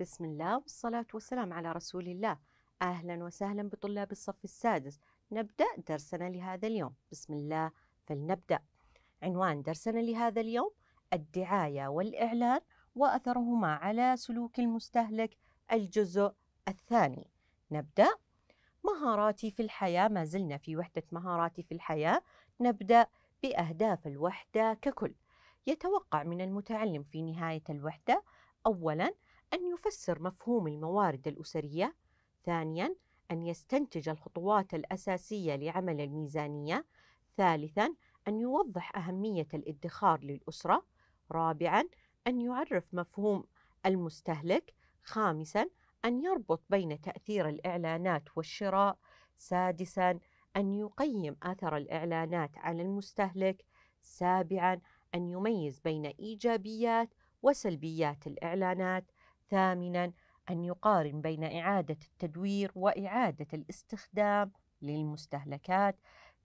بسم الله والصلاة والسلام على رسول الله أهلا وسهلا بطلاب الصف السادس نبدأ درسنا لهذا اليوم بسم الله فلنبدأ عنوان درسنا لهذا اليوم الدعاية والإعلان وأثرهما على سلوك المستهلك الجزء الثاني نبدأ مهاراتي في الحياة ما زلنا في وحدة مهاراتي في الحياة نبدأ بأهداف الوحدة ككل يتوقع من المتعلم في نهاية الوحدة أولاً أن يفسر مفهوم الموارد الأسرية، ثانياً أن يستنتج الخطوات الأساسية لعمل الميزانية، ثالثاً أن يوضح أهمية الادخار للأسرة، رابعاً أن يعرف مفهوم المستهلك، خامساً أن يربط بين تأثير الإعلانات والشراء، سادساً أن يقيم أثر الإعلانات على المستهلك، سابعاً أن يميز بين إيجابيات وسلبيات الإعلانات ثامنا أن يقارن بين إعادة التدوير وإعادة الاستخدام للمستهلكات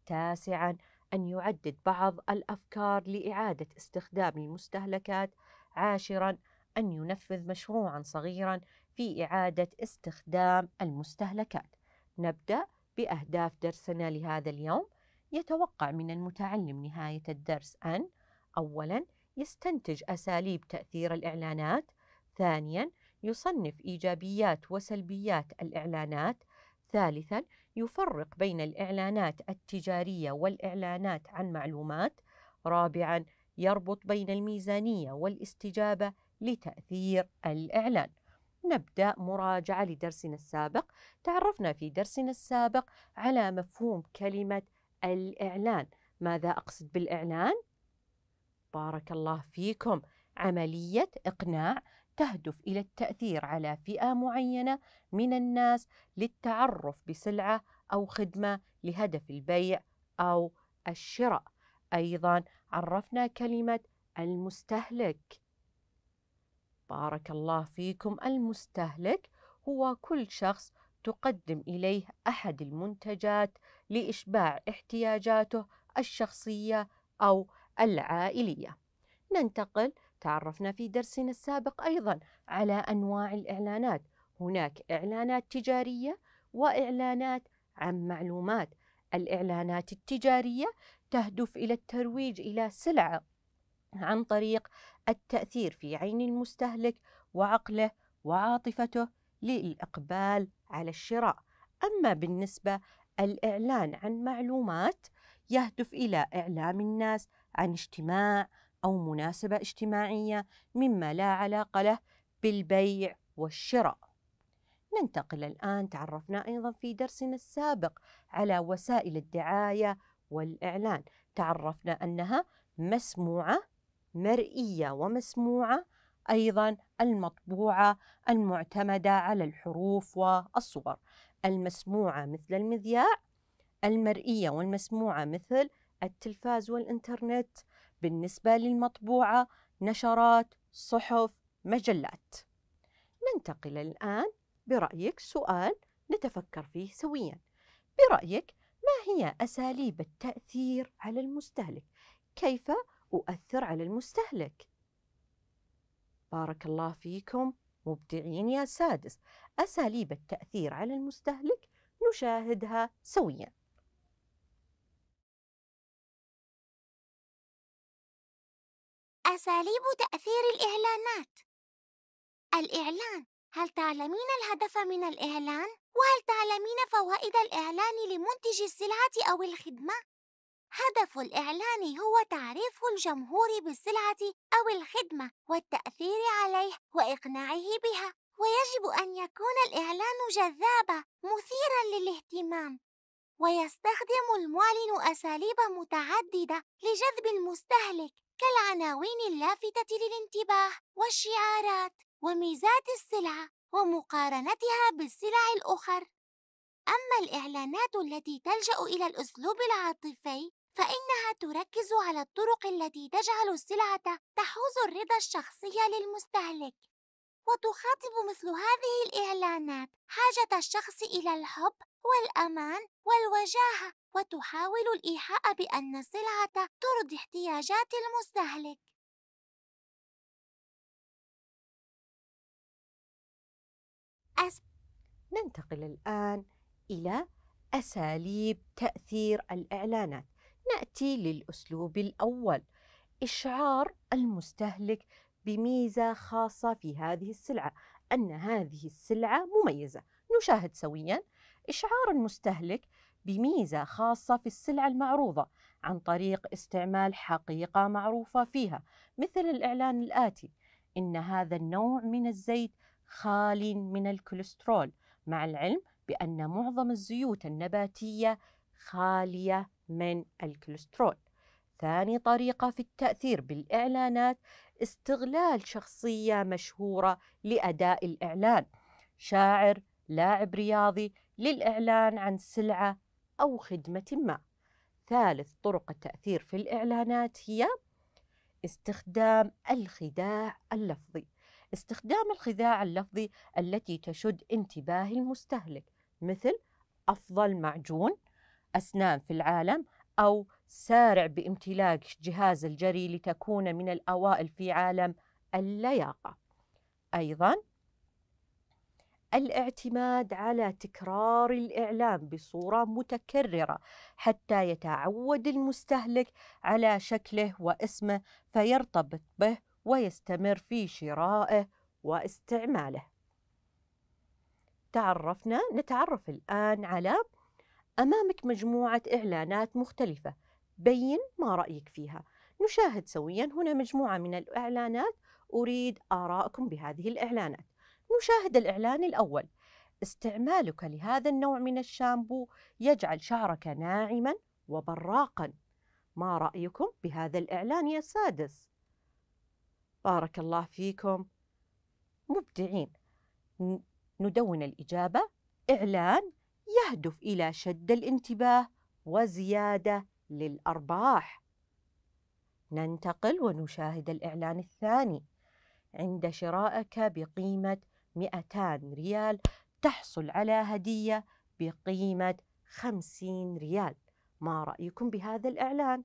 تاسعا أن يعدد بعض الأفكار لإعادة استخدام المستهلكات عاشرا أن ينفذ مشروعا صغيرا في إعادة استخدام المستهلكات نبدأ بأهداف درسنا لهذا اليوم يتوقع من المتعلم نهاية الدرس أن أولا يستنتج أساليب تأثير الإعلانات ثانيا يصنف إيجابيات وسلبيات الإعلانات ثالثا يفرق بين الإعلانات التجارية والإعلانات عن معلومات رابعا يربط بين الميزانية والاستجابة لتأثير الإعلان نبدأ مراجعة لدرسنا السابق تعرفنا في درسنا السابق على مفهوم كلمة الإعلان ماذا أقصد بالإعلان؟ بارك الله فيكم عملية إقناع تهدف إلى التأثير على فئة معينة من الناس للتعرف بسلعة أو خدمة لهدف البيع أو الشراء. أيضا عرفنا كلمة المستهلك. بارك الله فيكم المستهلك هو كل شخص تقدم إليه أحد المنتجات لإشباع احتياجاته الشخصية أو العائلية. ننتقل تعرفنا في درسنا السابق أيضا على أنواع الإعلانات هناك إعلانات تجارية وإعلانات عن معلومات الإعلانات التجارية تهدف إلى الترويج إلى سلعة عن طريق التأثير في عين المستهلك وعقله وعاطفته للإقبال على الشراء أما بالنسبة الإعلان عن معلومات يهدف إلى إعلام الناس عن اجتماع أو مناسبة اجتماعية مما لا علاقة له بالبيع والشراء. ننتقل الآن تعرفنا أيضا في درسنا السابق على وسائل الدعاية والإعلان، تعرفنا أنها مسموعة مرئية ومسموعة أيضا المطبوعة المعتمدة على الحروف والصور. المسموعة مثل المذياع، المرئية والمسموعة مثل التلفاز والإنترنت، بالنسبة للمطبوعة نشرات صحف مجلات ننتقل الآن برأيك سؤال نتفكر فيه سويا برأيك ما هي أساليب التأثير على المستهلك؟ كيف أؤثر على المستهلك؟ بارك الله فيكم مبدعين يا سادس أساليب التأثير على المستهلك نشاهدها سوياً أساليب تأثير الإعلانات الإعلان هل تعلمين الهدف من الإعلان؟ وهل تعلمين فوائد الإعلان لمنتج السلعة أو الخدمة؟ هدف الإعلان هو تعريف الجمهور بالسلعة أو الخدمة والتأثير عليه وإقناعه بها ويجب أن يكون الإعلان جذابا مثيرا للاهتمام ويستخدم المعلن أساليب متعددة لجذب المستهلك كالعناوين اللافتة للانتباه والشعارات وميزات السلعة ومقارنتها بالسلع الأخر أما الإعلانات التي تلجأ إلى الأسلوب العاطفي فإنها تركز على الطرق التي تجعل السلعة تحوز الرضا الشخصي للمستهلك وتخاطب مثل هذه الإعلانات حاجة الشخص إلى الحب والأمان والوجاهة وتحاول الإيحاء بأن السلعة ترضي احتياجات المستهلك ننتقل الآن إلى أساليب تأثير الإعلانات نأتي للأسلوب الأول إشعار المستهلك بميزة خاصة في هذه السلعة أن هذه السلعة مميزة نشاهد سويا إشعار المستهلك بميزة خاصة في السلعة المعروضة عن طريق استعمال حقيقة معروفة فيها مثل الإعلان الآتي إن هذا النوع من الزيت خالي من الكوليسترول مع العلم بأن معظم الزيوت النباتية خالية من الكوليسترول ثاني طريقة في التأثير بالإعلانات استغلال شخصية مشهورة لأداء الإعلان شاعر لاعب رياضي للإعلان عن سلعة أو خدمة ما. ثالث طرق التأثير في الإعلانات هي استخدام الخداع اللفظي. استخدام الخداع اللفظي التي تشد انتباه المستهلك مثل أفضل معجون أسنان في العالم أو سارع بامتلاك جهاز الجري لتكون من الأوائل في عالم اللياقة. أيضا الاعتماد على تكرار الاعلان بصوره متكرره حتى يتعود المستهلك على شكله واسمه فيرتبط به ويستمر في شرائه واستعماله تعرفنا نتعرف الان على امامك مجموعه اعلانات مختلفه بين ما رايك فيها نشاهد سويا هنا مجموعه من الاعلانات اريد ارائكم بهذه الاعلانات نشاهد الإعلان الأول استعمالك لهذا النوع من الشامبو يجعل شعرك ناعما وبراقا ما رأيكم بهذا الإعلان يا سادس؟ بارك الله فيكم مبدعين ندون الإجابة إعلان يهدف إلى شد الانتباه وزيادة للأرباح ننتقل ونشاهد الإعلان الثاني عند شرائك بقيمة 200 ريال تحصل على هدية بقيمة 50 ريال ما رأيكم بهذا الإعلان؟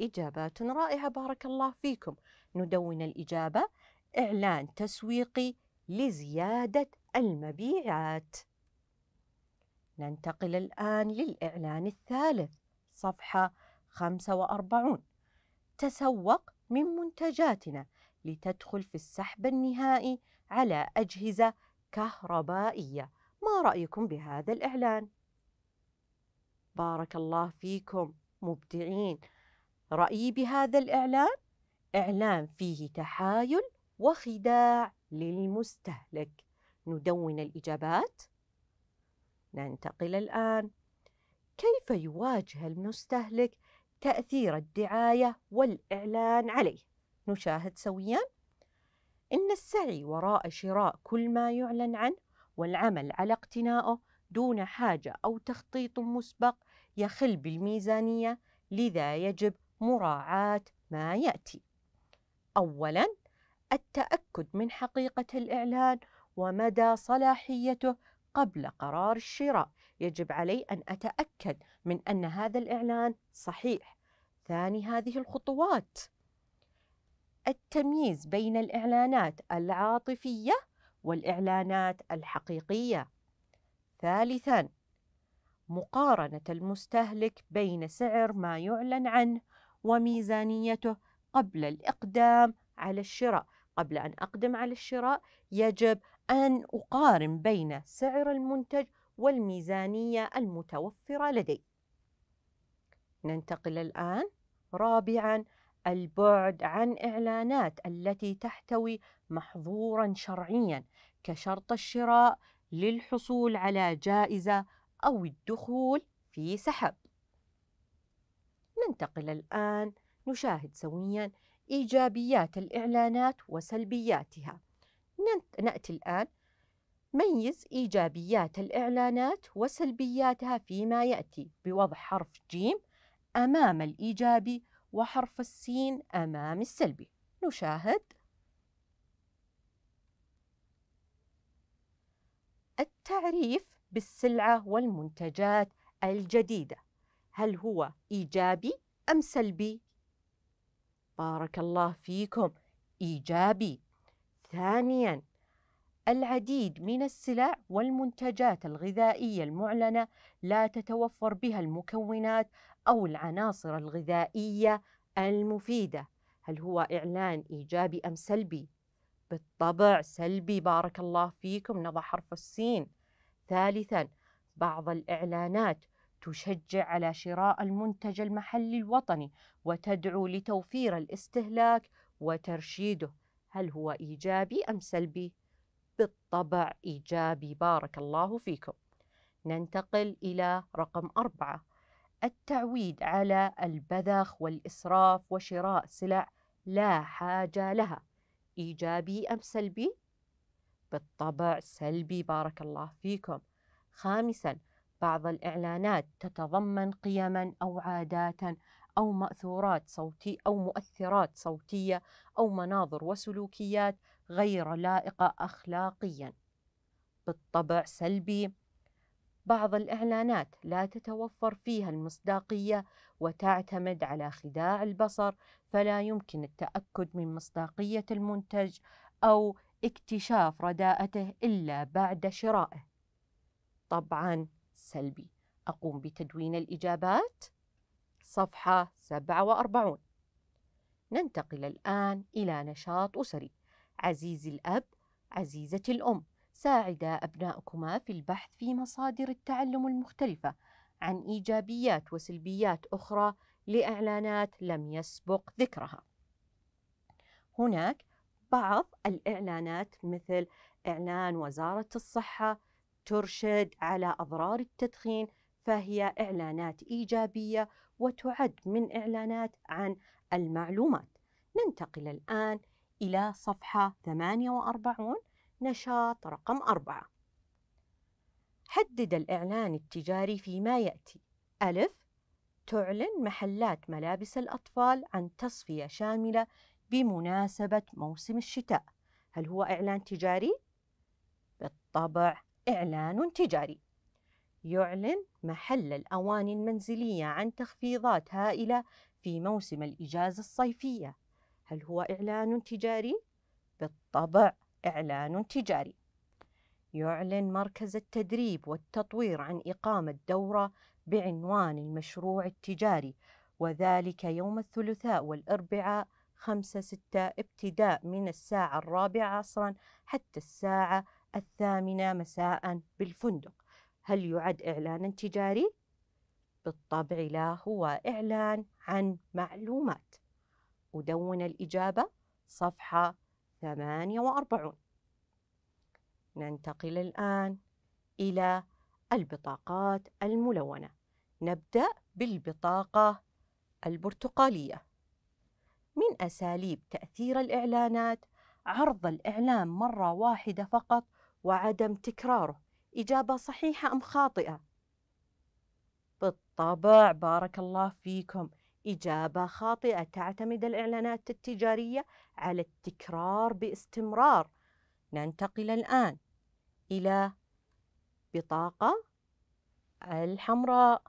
إجابات رائعة بارك الله فيكم ندون الإجابة إعلان تسويقي لزيادة المبيعات ننتقل الآن للإعلان الثالث صفحة 45 تسوق من منتجاتنا لتدخل في السحب النهائي على أجهزة كهربائية ما رأيكم بهذا الإعلان؟ بارك الله فيكم مبدعين رأيي بهذا الإعلان إعلان فيه تحايل وخداع للمستهلك ندون الإجابات ننتقل الآن كيف يواجه المستهلك تأثير الدعاية والإعلان عليه؟ نشاهد سويا إن السعي وراء شراء كل ما يعلن عنه والعمل على اقتنائه دون حاجة أو تخطيط مسبق يخل بالميزانية لذا يجب مراعاة ما يأتي أولا التأكد من حقيقة الإعلان ومدى صلاحيته قبل قرار الشراء يجب علي أن أتأكد من أن هذا الإعلان صحيح ثاني هذه الخطوات التمييز بين الإعلانات العاطفية والإعلانات الحقيقية. ثالثاً، مقارنة المستهلك بين سعر ما يعلن عنه وميزانيته قبل الإقدام على الشراء. قبل أن أقدم على الشراء يجب أن أقارن بين سعر المنتج والميزانية المتوفرة لدي. ننتقل الآن رابعاً البعد عن إعلانات التي تحتوي محظورا شرعيا كشرط الشراء للحصول على جائزة أو الدخول في سحب. ننتقل الآن نشاهد سويا إيجابيات الإعلانات وسلبياتها. نأتي الآن ميز إيجابيات الإعلانات وسلبياتها فيما يأتي بوضع حرف جيم أمام الإيجابي وحرف السين أمام السلبي نشاهد التعريف بالسلعة والمنتجات الجديدة هل هو إيجابي أم سلبي؟ بارك الله فيكم إيجابي ثانياً العديد من السلع والمنتجات الغذائية المعلنة لا تتوفر بها المكونات أو العناصر الغذائية المفيدة هل هو إعلان إيجابي أم سلبي؟ بالطبع سلبي بارك الله فيكم نضع حرف السين ثالثا بعض الإعلانات تشجع على شراء المنتج المحلي الوطني وتدعو لتوفير الاستهلاك وترشيده هل هو إيجابي أم سلبي؟ بالطبع إيجابي بارك الله فيكم ننتقل إلى رقم أربعة التعويد على البذخ والإسراف وشراء سلع لا حاجة لها إيجابي أم سلبي؟ بالطبع سلبي بارك الله فيكم خامساً بعض الإعلانات تتضمن قيما أو عاداتاً أو مأثورات صوتي أو مؤثرات صوتية أو مناظر وسلوكيات غير لائقة أخلاقيا بالطبع سلبي بعض الإعلانات لا تتوفر فيها المصداقية وتعتمد على خداع البصر فلا يمكن التأكد من مصداقية المنتج أو اكتشاف رداءته إلا بعد شرائه طبعا سلبي أقوم بتدوين الإجابات صفحة 47 ننتقل الآن إلى نشاط أسري عزيزي الأب عزيزة الأم ساعدا أبنائكما في البحث في مصادر التعلم المختلفة عن إيجابيات وسلبيات أخرى لإعلانات لم يسبق ذكرها هناك بعض الإعلانات مثل إعلان وزارة الصحة ترشد على أضرار التدخين فهي إعلانات إيجابية وتعد من إعلانات عن المعلومات. ننتقل الآن إلى صفحة 48 نشاط رقم 4 حدد الإعلان التجاري فيما يأتي ألف تعلن محلات ملابس الأطفال عن تصفية شاملة بمناسبة موسم الشتاء هل هو إعلان تجاري؟ بالطبع إعلان تجاري يعلن محل الأواني المنزلية عن تخفيضات هائلة في موسم الإجازة الصيفية هل هو إعلان تجاري؟ بالطبع إعلان تجاري يعلن مركز التدريب والتطوير عن إقامة دورة بعنوان المشروع التجاري وذلك يوم الثلاثاء والأربعاء خمسة ستة ابتداء من الساعة الرابعة عصرا حتى الساعة الثامنة مساء بالفندق هل يعد إعلانا تجاري؟ بالطبع لا هو إعلان عن معلومات أدون الإجابة صفحة 48 ننتقل الآن إلى البطاقات الملونة نبدأ بالبطاقة البرتقالية من أساليب تأثير الإعلانات عرض الإعلان مرة واحدة فقط وعدم تكراره إجابة صحيحة أم خاطئة بالطبع بارك الله فيكم إجابة خاطئة تعتمد الإعلانات التجارية على التكرار باستمرار ننتقل الآن إلى بطاقة الحمراء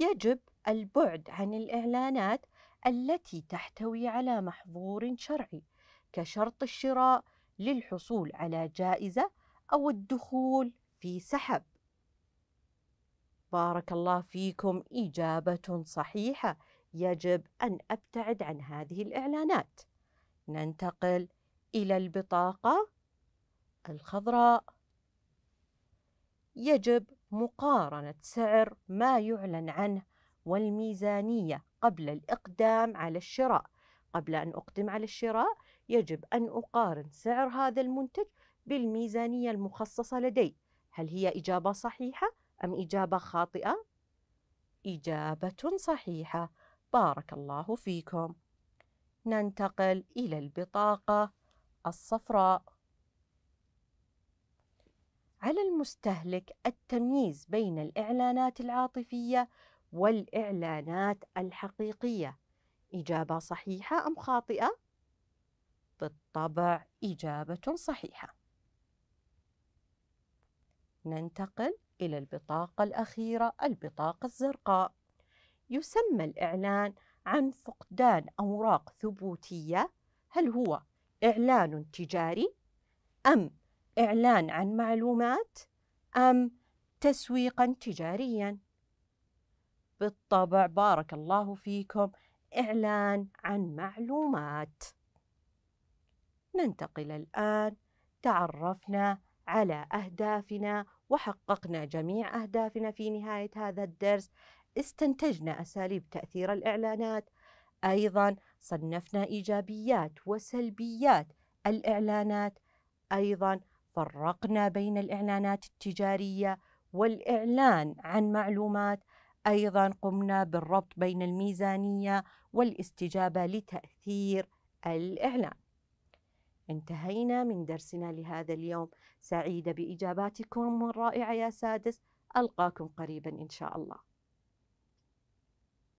يجب البعد عن الإعلانات التي تحتوي على محظور شرعي كشرط الشراء للحصول على جائزة أو الدخول في سحب بارك الله فيكم إجابة صحيحة يجب أن أبتعد عن هذه الإعلانات ننتقل إلى البطاقة الخضراء يجب مقارنة سعر ما يعلن عنه والميزانية قبل الإقدام على الشراء قبل أن أقدم على الشراء يجب أن أقارن سعر هذا المنتج بالميزانية المخصصة لدي هل هي إجابة صحيحة أم إجابة خاطئة؟ إجابة صحيحة بارك الله فيكم ننتقل إلى البطاقة الصفراء على المستهلك التمييز بين الإعلانات العاطفية والإعلانات الحقيقية إجابة صحيحة أم خاطئة؟ بالطبع إجابة صحيحة ننتقل إلى البطاقة الأخيرة البطاقة الزرقاء يسمى الإعلان عن فقدان أوراق ثبوتية هل هو إعلان تجاري أم إعلان عن معلومات أم تسويقا تجاريا بالطبع بارك الله فيكم إعلان عن معلومات ننتقل الآن تعرفنا على أهدافنا وحققنا جميع أهدافنا في نهاية هذا الدرس استنتجنا أساليب تأثير الإعلانات أيضا صنفنا إيجابيات وسلبيات الإعلانات أيضا فرقنا بين الإعلانات التجارية والإعلان عن معلومات أيضا قمنا بالربط بين الميزانية والاستجابة لتأثير الإعلان انتهينا من درسنا لهذا اليوم سعيدة بإجاباتكم الرائعة يا سادس ألقاكم قريبا إن شاء الله